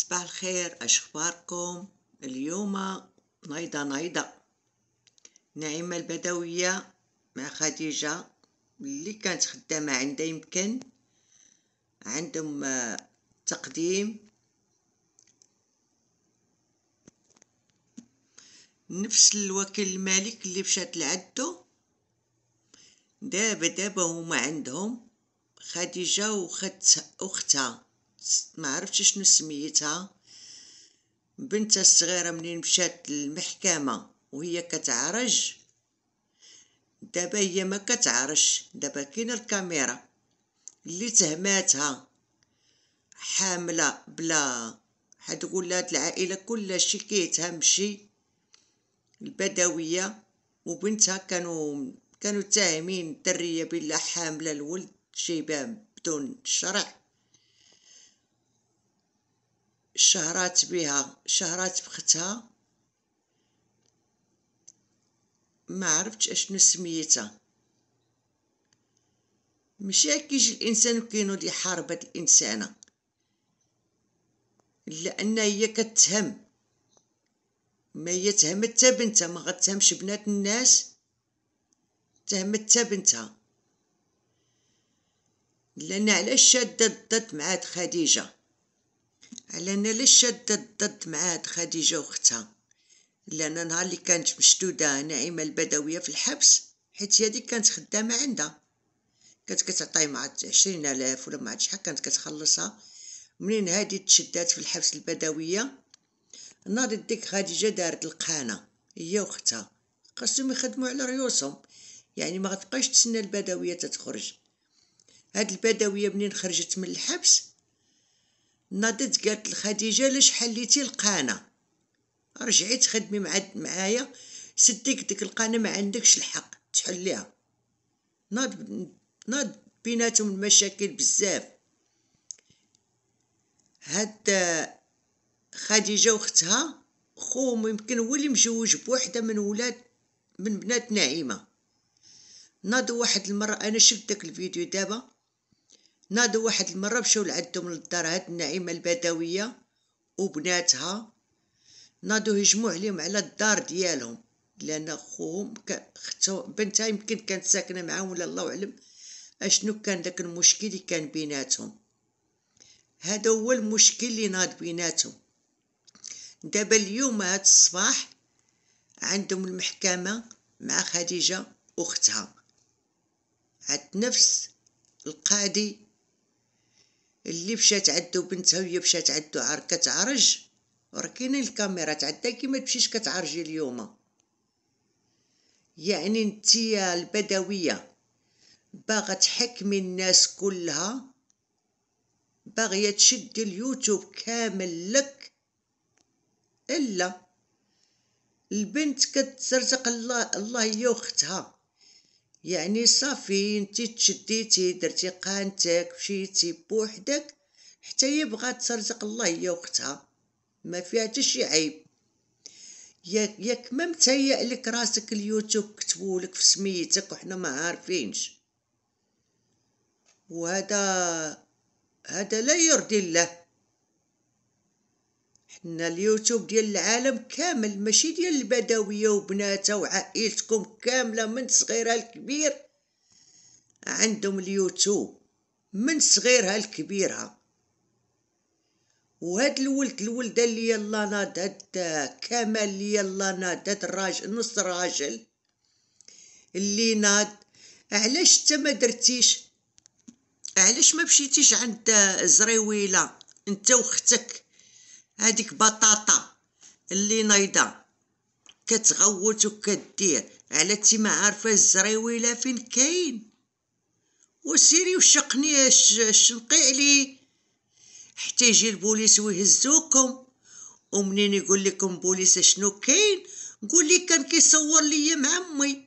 صباح الخير أشخباركم اليوم نايضة نايضة نعيمة البدوية مع خديجة اللي كانت خدامة عندها يمكن عندهم آه، تقديم نفس الوكيل المالك اللي مشات لعدو دابا دابا هما عندهم خديجة وخت أختها ما عرفتش شنو سميتها بنتها الصغيره منين مشات للمحكمه وهي كتعرج دابا هي ما كتعرش دابا كاين الكاميرا اللي تهماتها حامله بلا حد يقول العائله كلها كيتهم مشي البدويه وبنتها كانوا كانوا تاهمين الدريه بلا حامله الولد شيبان بدون شرع شهرات بها شهرات بختها ما عرفتش اشنو سميتها ماشي كيجي الانسان وكينو دي هاد الانسانه لان هي كتهم ما هي تهم حتى بنتها ما غتهمش بنات الناس تهم حتى بنتها لان علاش شاده الضد مع خديجه على انا ليش شاده الضد مع هاد خديجه وختها لان نهار اللي كانت مشدوده نعيمه البدويه في الحبس حيت هي كانت خدامه عندها كانت كتعطيه مع عشرين الاف ولا ما شحال كانت كتخلصها منين هادي تشدات في الحبس البدويه ناضت ديك خديجه دارت القانه هي وختها خاصهم يخدموا على ريوسهم يعني ما غتبقاش تسنى البدويه تتخرج هاد البدويه منين خرجت من الحبس ناضت قالت لخديجة لش حليتي القانة رجعي خدمي مع معايا سديك ديك القانة ما عندكش الحق تحليها ناض ناض بيناتهم المشاكل بزاف هاد خديجة وختها خوهم يمكن هو اللي مجوج بوحدة من ولاد من بنات نعيمة ناض واحد المرة أنا شفت داك الفيديو دابا ناضوا واحد المرة مشاو لعندهم للدار هاد النعيمة البدوية وبناتها ناضوا هجموا عليهم على الدار ديالهم لان خوهم اختو بنتها يمكن كانت ساكنه معاهم ولا الله اعلم اشنو كان داك المشكل اللي كان بيناتهم هذا هو المشكل اللي ناض بيناتهم دابا اليوم هاد الصباح عندهم المحكمه مع خديجه اختها عند نفس القاضي اللي مشات عندو بنتها وهي مشات عندو عار كتعرج راه الكاميرا الكاميرات عندها كي ما تمشيش كتعرجي اليوم يعني انتيا البدويه باغا تحكمي الناس كلها باغيه تشد اليوتيوب كامل لك الا البنت كتزرزق الله الله هي اختها يعني صافي انتي تشديتي درتي قانتك مشيتي بوحدك حتى هي بغات ترزق الله هي وقتها ما فيها حتى شي عيب ياك ياك ما متهيأ لك راسك اليوتيوب كتبولك في سميتك وحنا ما عارفينش وهذا هذا لا يرضي الله ان اليوتيوب ديال العالم كامل ماشي ديال البدويه وبناتها وعائلتكم كامله من صغيرها لكبير عندهم اليوتيوب من صغيرها لكبيرها وهاد الولد الولده اللي يلا نادت كمال اللي يلا نادت الراجل نص راجل اللي ناد علاش انت ما درتيش علاش ما مشيتيش عند زريويله انت واختك هاديك بطاطا اللي نايضه كتغوت وكدير على تي ما عارفه لا فين كاين وسيري وشقني الشنقي لي حتى يجي البوليس ويهزوكم ومنين يقول لكم بوليس شنو كاين قول لي كان كيصور ليا مع امي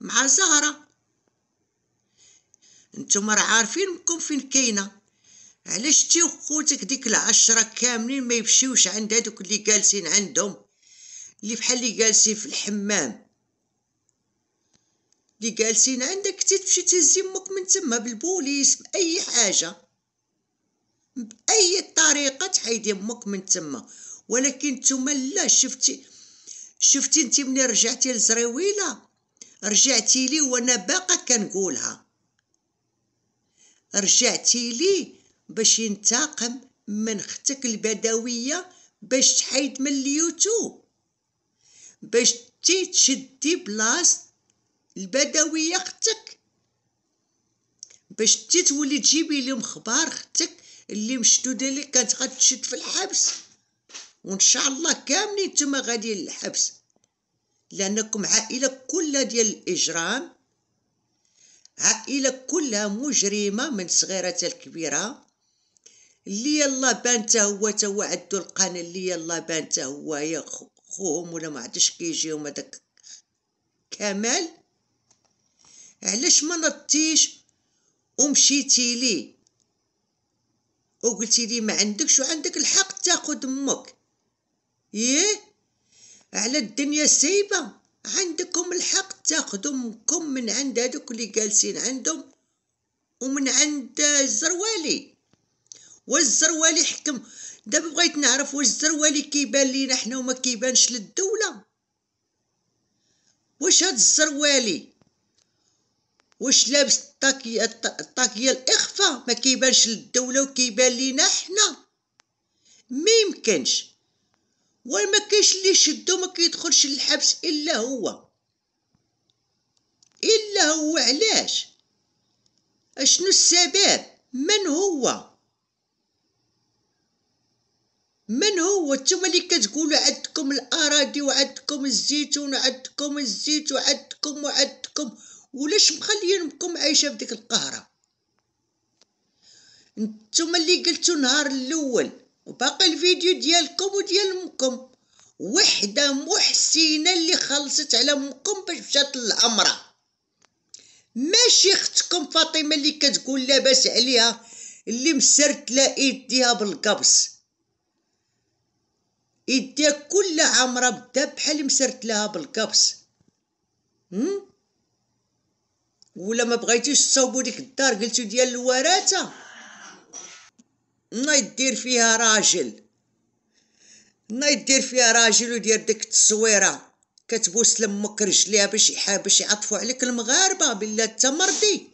مع زهره نتوما راه عارفين مكم فين كاينه علاش تي وخوتك ديك العشرة كاملين ما يمشيوش عند هادوك اللي جالسين عندهم اللي بحال اللي جالسين في الحمام اللي جالسين عندك تتمشي تهزي امك من تما بالبوليس بأي حاجة بأي طريقة تحيدي امك من تما ولكن نتوما لا شفتي شفتي انت ملي رجعتي لزريويله رجعتي لي وانا باقا كنقولها رجعتي لي باش ينتقم من اختك البدوية باش تحيد من اليوتيوب باش تي تشدي بلاص البدوية اختك باش تي تولي تجيبي لهم خبار اختك اللي مشدودة اللي كانت غتشد في الحبس وان شاء الله كاملين نتوما غاديين للحبس لانكم عائله كلها ديال الاجرام عائله كلها مجرمه من صغيره الكبيره اللي يلا بان تا هو تا هو عدو القناه اللي يلا بان تا هو يا خوهم ولا ما عادش كيجيهم هذاك كمال علاش ما نطيش ومشيتي ليه وقلتي لي ما عندكش وعندك الحق تاخد امك ايه على الدنيا سايبه عندكم الحق تاخد امكم من عند هادوك اللي جالسين عندهم ومن عند الزروالي واش الزروالي حكم دابا بغيت نعرف واش الزروالي كيبان لينا حنا وما كيبانش للدوله واش هاد الزروالي واش لابس الطاكيه الطاكيه الاخفاء ما كيبانش للدوله وكيبان لينا حنا ما يمكنش وما كاينش اللي يشدو ما كيدخلش للحبس الا هو الا هو علاش اشنو السبب من هو من هو نتوما اللي كتقولوا عندكم الاراضي وعندكم الزيتون وعندكم الزيت وعندكم وعندكم ولاش بكم عايشه في ديك القهره نتوما اللي قلتوا نهار الاول وباقي الفيديو ديالكم وديال امكم وحده محسنه اللي خلصت على امكم باش مشات للامره ماشي اختكم فاطمه اللي كتقول لاباس عليها اللي مسرت لا ايديها بالقبص يديه كل عمره بدا بحال مسرت لها بالكبس ولا ما بغيتيش تصاوبو ديك الدار قلتو ديال الوراثه ما يدير فيها راجل ما يدير فيها راجل ودير ديك التصويره كتبوس لمك رجليها باش باش يعطفوا عليك المغاربه بالله انت مرضي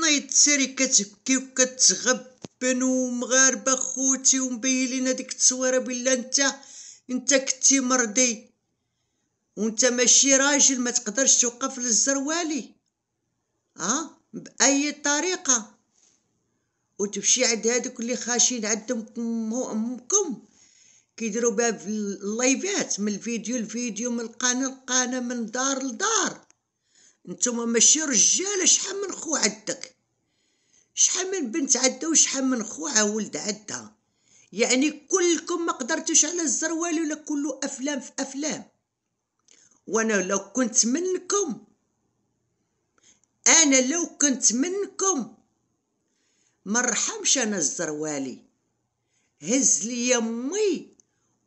نايت سيري كتبكي وكتغب بنو مغاربه خوتي ومبينين ديك التصويره بلا انت انت كنتي مرضي وانت ماشي راجل ما تقدرش توقف للزروالي اه باي طريقه وتمشي عند هذوك اللي خاشين عندهم امكم كيديروا بها في اللايفات من الفيديو لفيديو من القناه القناة من دار لدار نتوما ماشي رجاله شحال من خو عندك شحال من بنت عندها وشحال من خو ولد عندها يعني كلكم ما قدرتوش على الزروال ولا كله افلام في افلام وانا لو كنت منكم انا لو كنت منكم ما رحمش انا الزروالي هز لي امي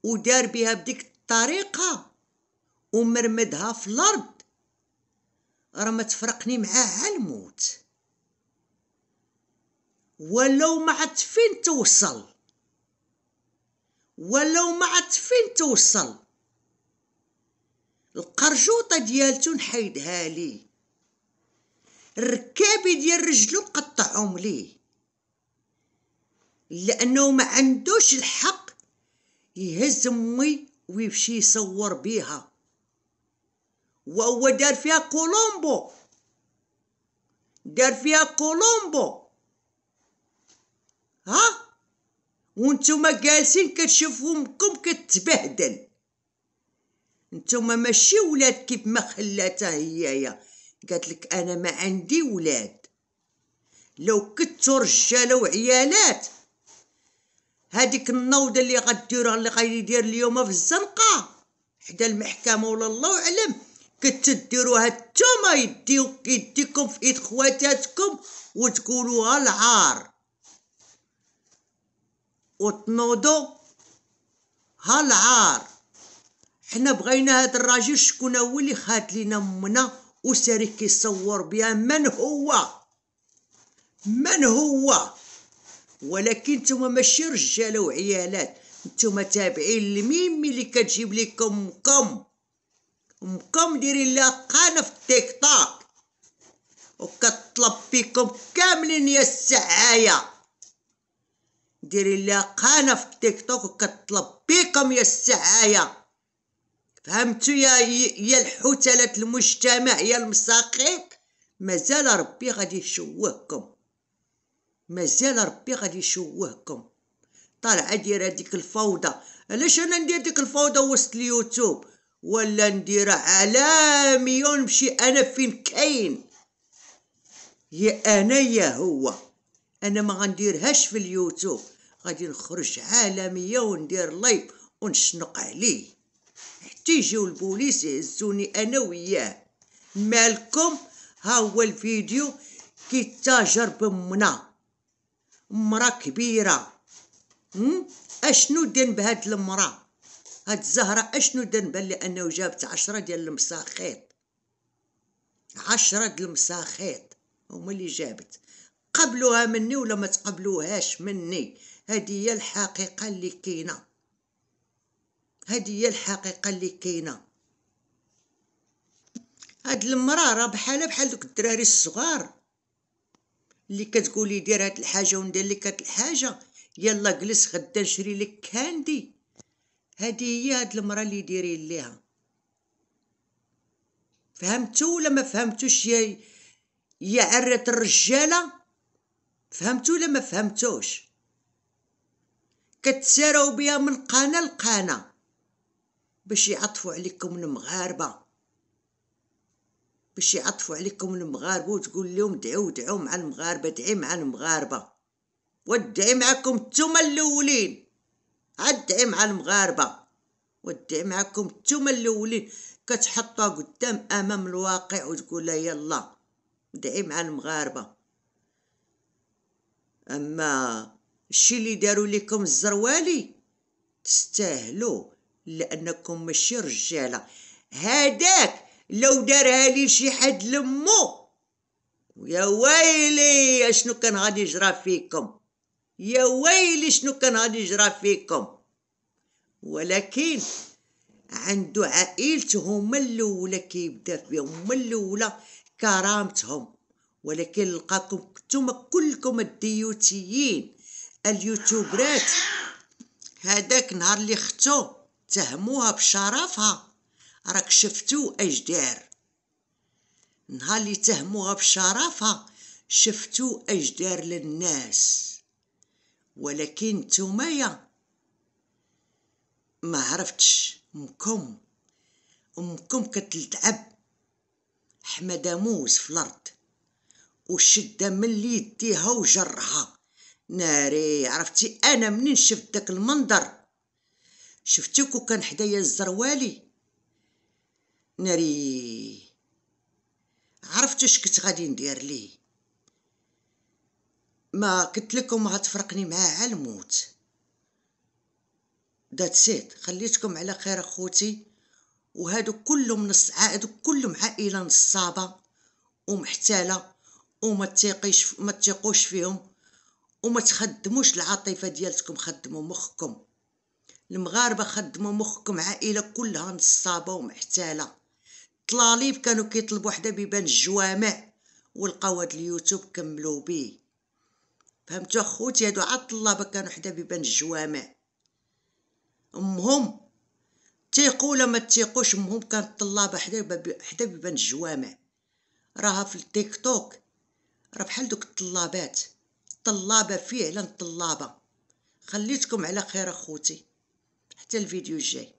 ودار بها بديك الطريقه ومرمدها في الارض راه ما تفرقني معاه على الموت ولو ما عاد فين توصل ولو ما عاد فين توصل القرجوطه ديالتو نحيدها ليه الركابي ديال رجلو قطعهم ليه لانه ما عندوش الحق يهز امي ويمشي يصور بيها وهو دار فيها كولومبو دار فيها كولومبو ها وانتوما جالسين كتشوفو امكم كتبهدل انتوما ماشي ولاد كيف ما خلاتها هيايا قالت لك انا ما عندي ولاد لو كنتو رجاله وعيالات هذيك النوضه اللي غديروها اللي غيدير اليوم في الزنقه حدا المحكمه ولا الله اعلم ديروها نتوما يديو يديكم في ايد خواتاتكم وتقولوها العار وتنوضو ها العار حنا بغينا هاد الراجل شكون هو اللي خات لينا منا وساري كيصور بها من هو من هو ولكن نتوما ماشي رجاله وعيالات نتوما تابعين لميمي اللي كتجيب لكم كم امكم ديري لها قناه في التيك توك وكتطلب فيكم كاملين يا السعايه ديري لا قناه في تيك توك وكطلب بكم يا السعايه فهمتوا يا يا الحوتلات المجتمع يا المساقيك مازال ربي غادي يشوهكم مازال ربي غادي يشوهكم طالعه ادير هذيك الفوضى علاش انا ندير ديك الفوضى وسط اليوتيوب ولا ندير مليون ونمشي انا فين كاين يا انا يا هو انا ما غنديرهاش في اليوتيوب غادي نخرج عالميه وندير لايف ونشنق عليه حتى يجيو البوليس يهزوني انا وياه مالكم ها هو الفيديو كيتاجر بمنا مرا كبيره م? اشنو دين بهاد المرا هاد الزهره اشنو دين بها لانه جابت عشرة ديال المساخيط عشرة ديال المساخيط هما اللي جابت تقبلوها مني ولا ما تقبلوهاش مني هذه هي الحقيقه اللي كاينه هذه هي الحقيقه اللي كاينه هاد المراه راه بحالها بحال دوك الدراري الصغار اللي كتقولي دير هاد الحاجه وندير لك هاد الحاجه يلا جلس غدا نشري لك كاندي هادي هي هاد المراه اللي دايرين ليها فهمتو ولا ما فهمتوش يا يا عره الرجاله فهمتو ولا ما فهمتوش كتسارعوا بيا من قناه لقناه باش يعطفوا عليكم المغاربه باش يعطفوا عليكم المغاربه وتقول لهم دعوا دعوا مع المغاربه دعي مع المغاربه ودعي معكم نتوما الاولين عاد دعي مع المغاربه ودعي معكم نتوما الاولين كتحطها قدام امام الواقع وتقول يلا دعي مع المغاربه اما الشي اللي داروا لكم الزروالي تستاهلوا لانكم ماشي رجاله هداك لو دارها لي شي حد لمو يا ويلي اشنو كان غادي يجرى فيكم يا ويلي شنو كان غادي يجرى فيكم ولكن عنده عائلته هما الاولى كيبدا فيهم هما الاولى كرامتهم ولكن لقاكم نتوما كلكم الديوتيين اليوتيوبرات هذاك نهار اللي ختو تهموها بشرفها راك شفتو اش دار نهار اللي تهموها بشرفها شفتو اش دار للناس ولكن نتومايا ما عرفتش امكم امكم حمدا موز في الارض وشدة من يديها وجرها ناري عرفتي انا منين شفت داك المنظر شفتك وكان حدايا الزروالي ناري عرفت اش كنت غادي ندير ليه ما قلت لكم غتفرقني معاه على الموت دات سيت خليتكم على خير اخوتي وهادو كلهم نص عائد كلهم عائله نصابه ومحتاله وما تيقيش ما تيقوش فيهم وما تخدموش العاطفه ديالتكم خدموا مخكم المغاربه خدموا مخكم عائله كلها نصابه ومحتاله طلاليب كانوا كيطلبوا حدا بيبان الجوامع ولقاو هاد اليوتيوب كملوا بيه فهمتوا اخوتي هادو عاد الطلابه كانوا حدا بيبان الجوامع امهم تيقوا ولا ما تيقوش امهم كانت طلابه حدا حدا بيبان الجوامع راها في التيك توك راه بحال دوك الطلابات طلابه فعلا طلابه خليتكم على خير اخوتي حتى الفيديو الجاي